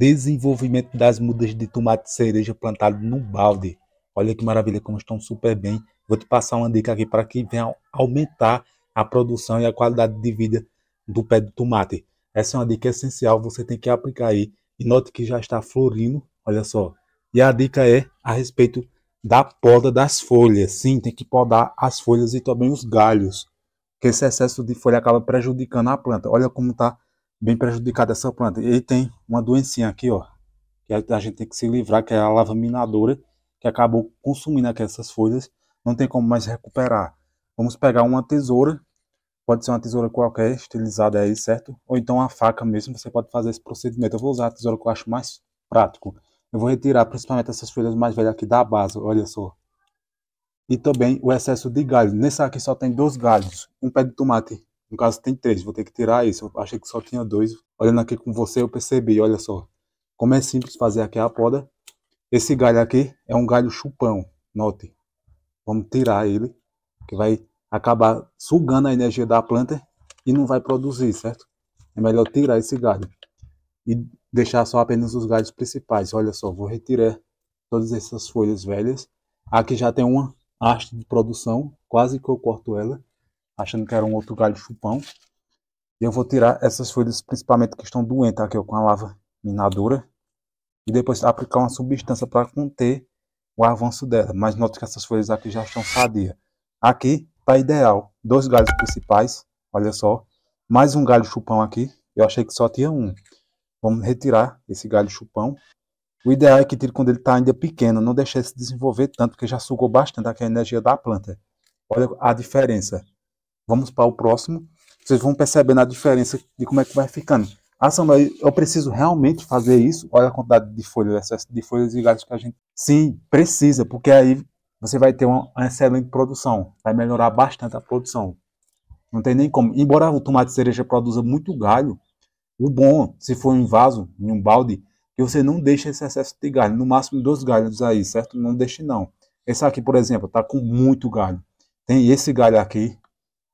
Desenvolvimento das mudas de tomate cereja plantado no balde. Olha que maravilha, como estão super bem. Vou te passar uma dica aqui para que venha aumentar a produção e a qualidade de vida do pé do tomate. Essa é uma dica essencial, você tem que aplicar aí. E note que já está florindo, olha só. E a dica é a respeito da poda das folhas. Sim, tem que podar as folhas e também os galhos, porque esse excesso de folha acaba prejudicando a planta. Olha como está bem prejudicada essa planta. E tem uma doencinha aqui, ó, que a, a gente tem que se livrar, que é a lava minadora, que acabou consumindo aqui essas folhas, não tem como mais recuperar. Vamos pegar uma tesoura, pode ser uma tesoura qualquer, estilizada aí, certo? Ou então uma faca mesmo, você pode fazer esse procedimento. Eu vou usar a tesoura que eu acho mais prático. Eu vou retirar principalmente essas folhas mais velhas aqui da base, olha só. E também o excesso de galho. Nessa aqui só tem dois galhos, um pé de tomate no caso, tem três, vou ter que tirar isso. Eu achei que só tinha dois. Olhando aqui com você, eu percebi, olha só. Como é simples fazer aqui a poda. Esse galho aqui é um galho chupão, note. Vamos tirar ele, que vai acabar sugando a energia da planta e não vai produzir, certo? É melhor tirar esse galho e deixar só apenas os galhos principais. Olha só, vou retirar todas essas folhas velhas. Aqui já tem uma haste de produção, quase que eu corto ela achando que era um outro galho chupão. E eu vou tirar essas folhas, principalmente que estão doentes aqui ó, com a lava minadora. E depois aplicar uma substância para conter o avanço dela. Mas note que essas folhas aqui já estão sadias. Aqui tá ideal. Dois galhos principais, olha só. Mais um galho chupão aqui. Eu achei que só tinha um. Vamos retirar esse galho chupão. O ideal é que tire quando ele está ainda pequeno. Não deixe ele se desenvolver tanto, porque já sugou bastante aqui a energia da planta. Olha a diferença. Vamos para o próximo. Vocês vão percebendo a diferença de como é que vai ficando. Ah, Samuel, eu preciso realmente fazer isso? Olha a quantidade de folhas, excesso de folhas e galhos que a gente... Sim, precisa, porque aí você vai ter uma, uma excelente produção. Vai melhorar bastante a produção. Não tem nem como. Embora o tomate cereja produza muito galho, o bom, se for em vaso, em um balde, que você não deixa esse excesso de galho. No máximo dois galhos aí, certo? Não deixe não. Esse aqui, por exemplo, tá com muito galho. Tem esse galho aqui,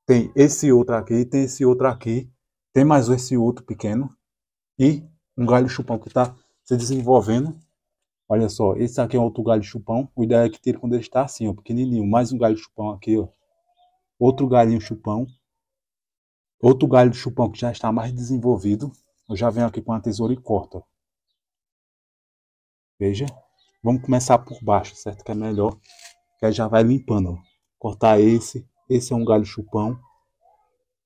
tem esse outro aqui, tem esse outro aqui, tem mais esse outro pequeno e um galho chupão que está se desenvolvendo. Olha só, esse aqui é outro galho chupão. O ideal é que tire quando ele está assim, ó, pequenininho. Mais um galho chupão aqui, ó. Outro galhinho chupão. Outro galho chupão que já está mais desenvolvido. Eu já venho aqui com a tesoura e corto, ó. Veja. Vamos começar por baixo, certo? Que é melhor. Que aí já vai limpando, ó. Cortar esse, esse é um galho chupão.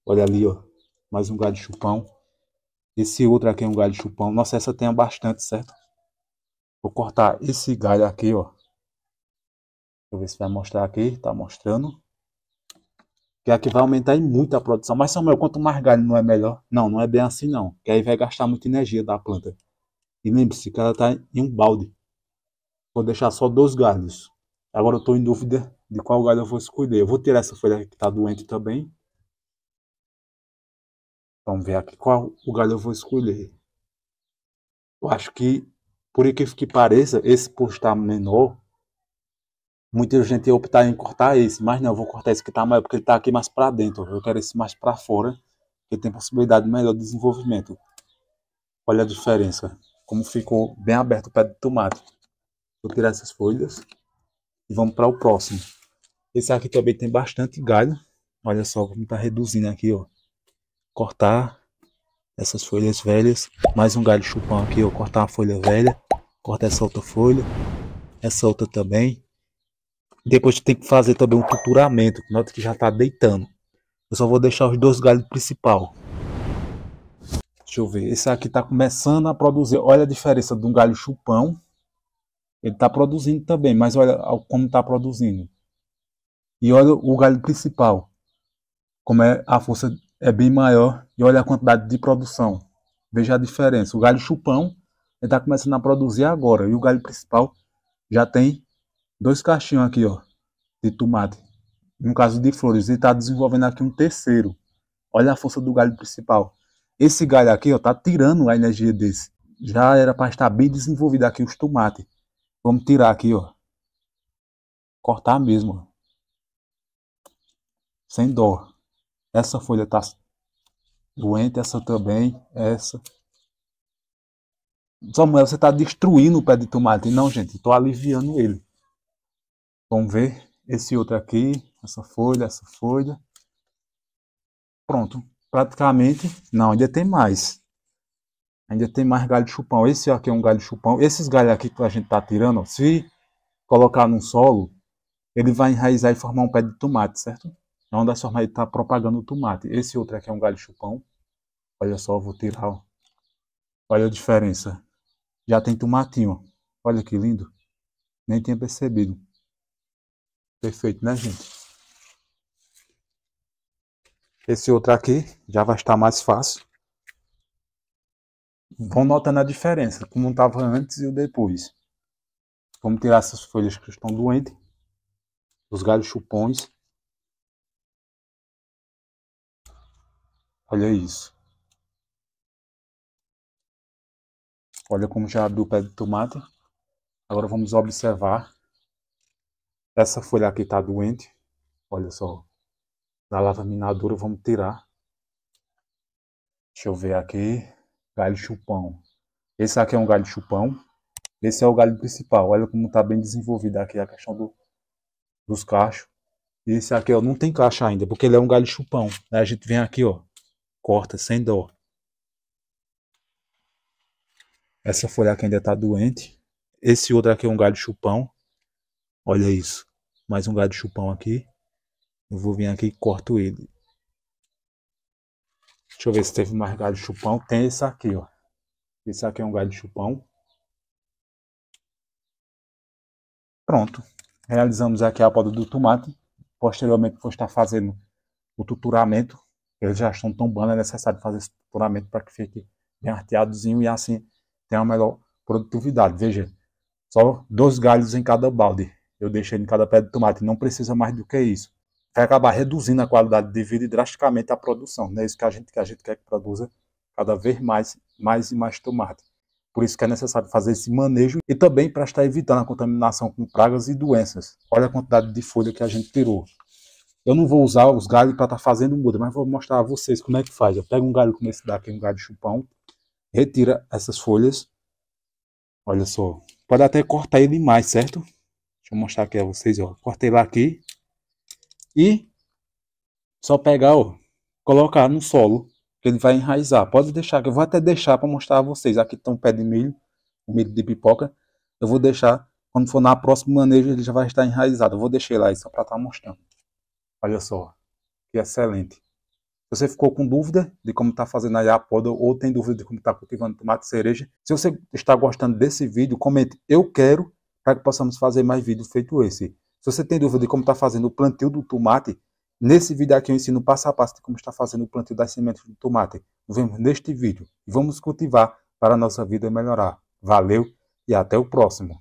Olha ali, ó. Mais um galho chupão. Esse outro aqui é um galho chupão. Nossa, essa tem bastante, certo? Vou cortar esse galho aqui, ó. Deixa eu ver se vai mostrar aqui. Tá mostrando. Que aqui vai aumentar em muito a produção. Mas, Samuel, quanto mais galho não é melhor? Não, não é bem assim, não. Que aí vai gastar muita energia da planta. E lembre-se que ela tá em um balde. Vou deixar só dois galhos. Agora eu tô em dúvida de qual galho eu vou escolher. Eu vou tirar essa folha que está doente também. Vamos ver aqui qual o galho eu vou escolher. Eu acho que, por incrível que pareça, esse por estar tá menor, muita gente ia optar em cortar esse. Mas não, eu vou cortar esse que está maior, porque ele está aqui mais para dentro. Eu quero esse mais para fora, que tem possibilidade de melhor desenvolvimento. Olha a diferença, como ficou bem aberto o pé de tomate. Vou tirar essas folhas e vamos para o próximo. Esse aqui também tem bastante galho. Olha só como tá reduzindo aqui, ó. Cortar essas folhas velhas. Mais um galho chupão aqui, ó. Cortar uma folha velha. Cortar essa outra folha. Essa outra também. Depois tem que fazer também um culturamento. Nota que já tá deitando. Eu só vou deixar os dois galhos principal. Deixa eu ver. Esse aqui tá começando a produzir. Olha a diferença de um galho chupão. Ele tá produzindo também, mas olha como tá produzindo. E olha o galho principal, como é a força é bem maior e olha a quantidade de produção. Veja a diferença. O galho chupão está começando a produzir agora e o galho principal já tem dois caixinhos aqui, ó, de tomate. No caso de flores, ele está desenvolvendo aqui um terceiro. Olha a força do galho principal. Esse galho aqui, ó, tá tirando a energia desse. Já era para estar bem desenvolvido aqui os tomates. Vamos tirar aqui, ó. Cortar mesmo, ó sem dó. Essa folha está doente, essa também, essa. Samuel, você está destruindo o pé de tomate. Não, gente, estou aliviando ele. Vamos ver esse outro aqui, essa folha, essa folha. Pronto, praticamente, não, ainda tem mais. Ainda tem mais galho de chupão. Esse aqui é um galho de chupão. Esses galhos aqui que a gente está tirando, ó, se colocar num solo, ele vai enraizar e formar um pé de tomate, certo? É uma das formas de estar tá propagando o tomate. Esse outro aqui é um galho chupão. Olha só, vou tirar. Ó. Olha a diferença. Já tem tomatinho. Olha que lindo. Nem tinha percebido. Perfeito, né, gente? Esse outro aqui já vai estar mais fácil. Vão notando a diferença, como estava antes e o depois. Vamos tirar essas folhas que estão doentes. Os galhos chupões. Olha isso. Olha como já abriu o pé de tomate. Agora vamos observar. Essa folha aqui está doente. Olha só. Da lava minadora vamos tirar. Deixa eu ver aqui. Galho chupão. Esse aqui é um galho chupão. Esse é o galho principal. Olha como está bem desenvolvida aqui a questão do, dos cachos. Esse aqui ó, não tem caixa ainda, porque ele é um galho chupão. Aí a gente vem aqui, ó corta sem dó. Essa folha aqui ainda está doente. Esse outro aqui é um galho chupão. Olha isso. Mais um galho chupão aqui. Eu vou vir aqui e corto ele. Deixa eu ver se teve mais galho chupão. Tem esse aqui, ó. Esse aqui é um galho chupão. Pronto. Realizamos aqui a poda do tomate. Posteriormente vou estar fazendo o tuturamento eles já estão tombando, é necessário fazer esse turamento para que fique bem arteadozinho e assim tenha uma melhor produtividade. Veja, só dois galhos em cada balde. Eu deixei em cada pé de tomate, não precisa mais do que isso. Vai acabar reduzindo a qualidade de vida e drasticamente a produção. Não né? é isso que a gente, que a gente quer que produza cada vez mais, mais e mais tomate. Por isso que é necessário fazer esse manejo e também para estar evitando a contaminação com pragas e doenças. Olha a quantidade de folha que a gente tirou. Eu não vou usar os galhos para estar tá fazendo muda, mas vou mostrar a vocês como é que faz. Eu pego um galho como esse daqui, um galho de chupão, retira essas folhas. Olha só, pode até cortar ele mais, certo? Deixa eu mostrar aqui a vocês, ó. Cortei lá aqui e só pegar, ó, colocar no solo, que ele vai enraizar. Pode deixar, que eu vou até deixar para mostrar a vocês. Aqui tem tá um pé de milho, milho de pipoca. Eu vou deixar, quando for na próxima manejo, ele já vai estar enraizado. Eu vou deixar lá só para estar tá mostrando. Olha só, que excelente. Se você ficou com dúvida de como está fazendo aí a poda ou tem dúvida de como está cultivando tomate cereja, se você está gostando desse vídeo, comente eu quero para que possamos fazer mais vídeos feito esse. Se você tem dúvida de como está fazendo o plantio do tomate, nesse vídeo aqui eu ensino passo a passo de como está fazendo o plantio das sementes do tomate. Nos vemos neste vídeo e vamos cultivar para a nossa vida melhorar. Valeu e até o próximo.